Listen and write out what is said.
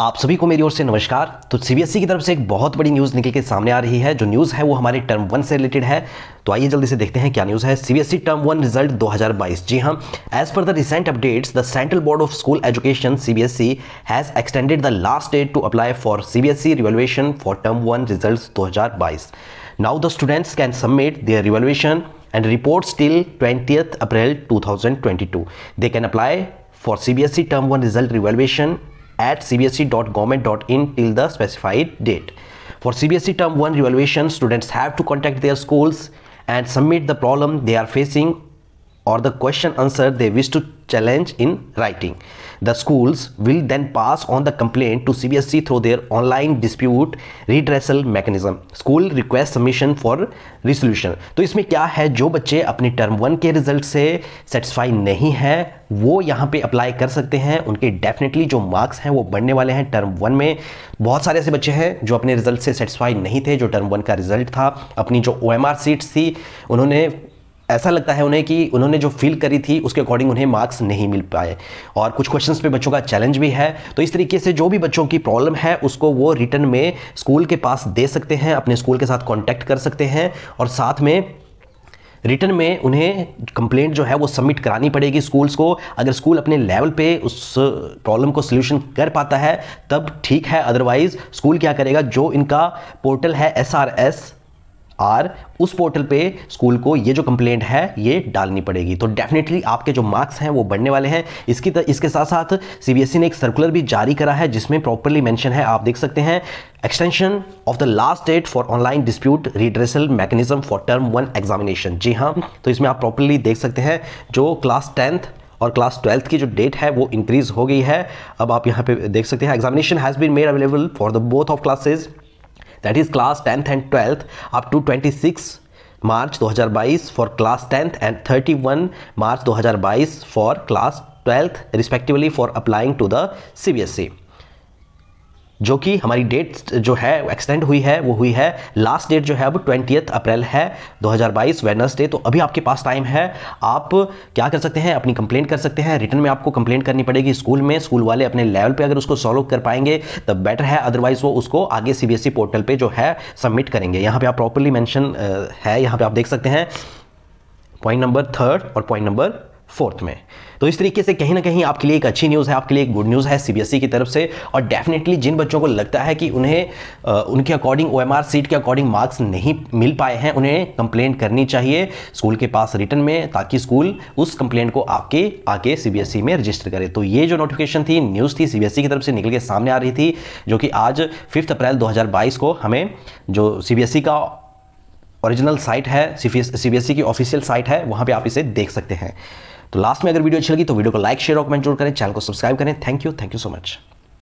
आप सभी को मेरी ओर से नमस्कार तो सीबीएसई e की तरफ से एक बहुत बड़ी न्यूज़ निकल के सामने आ रही है जो न्यूज़ है वो हमारे टर्म वन से रिलेटेड है तो आइए जल्दी से देखते हैं क्या न्यूज़ है सीबीएसई टर्म वन रिजल्ट 2022 जी हां as per the recent updates the central board of school education CBSE has extended the last date to apply for CBSE revaluation for term one result though now the students can submit their revaluation and report till twentieth April to they can apply for CBSE term one result revaluation at cbsc.government.in till the specified date. For CBSE term 1 revaluation, students have to contact their schools and submit the problem they are facing or the question answer they wish to challenge in writing. The will then pass on the pass to C B S E through their online dispute redressal mechanism. School request submission for resolution तो इसमें क्या है जो बच्चे अपने term one के result से satisfy नहीं है वो यहाँ पे अप्लाई कर सकते हैं उनके डेफिनेटली जो मार्क्स हैं वो बढ़ने वाले हैं टर्म वन में बहुत सारे ऐसे बच्चे हैं जो अपने रिजल्ट से सेटिस्फाई नहीं थे जो टर्म वन का रिजल्ट था अपनी जो ओ एम आर सीट्स थी उन्होंने ऐसा लगता है उन्हें कि उन्होंने जो फील करी थी उसके अकॉर्डिंग उन्हें मार्क्स नहीं मिल पाए और कुछ क्वेश्चंस पे बच्चों का चैलेंज भी है तो इस तरीके से जो भी बच्चों की प्रॉब्लम है उसको वो रिटर्न में स्कूल के पास दे सकते हैं अपने स्कूल के साथ कॉन्टैक्ट कर सकते हैं और साथ में रिटर्न में उन्हें कंप्लेंट जो है वो सबमिट करानी पड़ेगी स्कूल्स को अगर स्कूल अपने लेवल पे उस प्रॉब्लम को सोल्यूशन कर पाता है तब ठीक है अदरवाइज़ स्कूल क्या करेगा जो इनका पोर्टल है एस आर उस पोर्टल पे स्कूल को ये जो कंप्लेंट है ये डालनी पड़ेगी तो डेफिनेटली आपके जो मार्क्स हैं वो बढ़ने वाले हैं इसकी तर, इसके साथ साथ सीबीएसई ने एक सर्कुलर भी जारी करा है जिसमें प्रॉपरली मेंशन है आप देख सकते हैं extension of the last date for online dispute redressal mechanism for term one examination जी हाँ तो इसमें आप प्रॉपरली देख सकते हैं जो क्लास टेंथ और क्लास ट्वेल्थ की जो डेट है वो इंक्रीज हो गई है अब आप यहाँ पे देख सकते हैं examination has been made available for the both of classes that is class 10th and 12th up to 26 March 2022 for class 10th and 31 March 2022 for class 12th respectively for applying to the CBSE. जो कि हमारी date जो है extend हुई है वो हुई है लास्ट डेट जो है अब ट्वेंटी अप्रैल है 2022 वेडनेसडे तो अभी आपके पास टाइम है आप क्या कर सकते हैं अपनी कंप्लेंट कर सकते हैं रिटर्न में आपको कंप्लेंट करनी पड़ेगी स्कूल में स्कूल वाले अपने लेवल पे अगर उसको सॉल्व कर पाएंगे तो बेटर है अदरवाइज वो उसको आगे सी पोर्टल पर जो है सबमिट करेंगे यहाँ पर आप प्रॉपरली मैंशन है यहाँ पर आप देख सकते हैं पॉइंट नंबर थर्ड और पॉइंट नंबर फोर्थ में तो इस तरीके से कहीं ना कहीं आपके लिए एक अच्छी न्यूज़ है आपके लिए एक गुड न्यूज़ है सीबीएसई e की तरफ से और डेफिनेटली जिन बच्चों को लगता है कि उन्हें आ, उनके अकॉर्डिंग ओएमआर सीट के अकॉर्डिंग मार्क्स नहीं मिल पाए हैं उन्हें कंप्लेंट करनी चाहिए स्कूल के पास रिटर्न में ताकि स्कूल उस कंप्लेंट को आपके आके सी e में रजिस्टर करे तो ये जो नोटिफिकेशन थी न्यूज़ थी सी e की तरफ से निकल के सामने आ रही थी जो कि आज फिफ्थ अप्रैल दो को हमें जो सी का ओरिजिनल साइट है सी बी की ऑफिशियल साइट है वहाँ पर आप इसे देख सकते हैं तो लास्ट में अगर वीडियो अच्छी लगी तो वीडियो को लाइक शेयर और कमेंट जरूर करें चैनल को सब्सक्राइब करें thank you thank you so much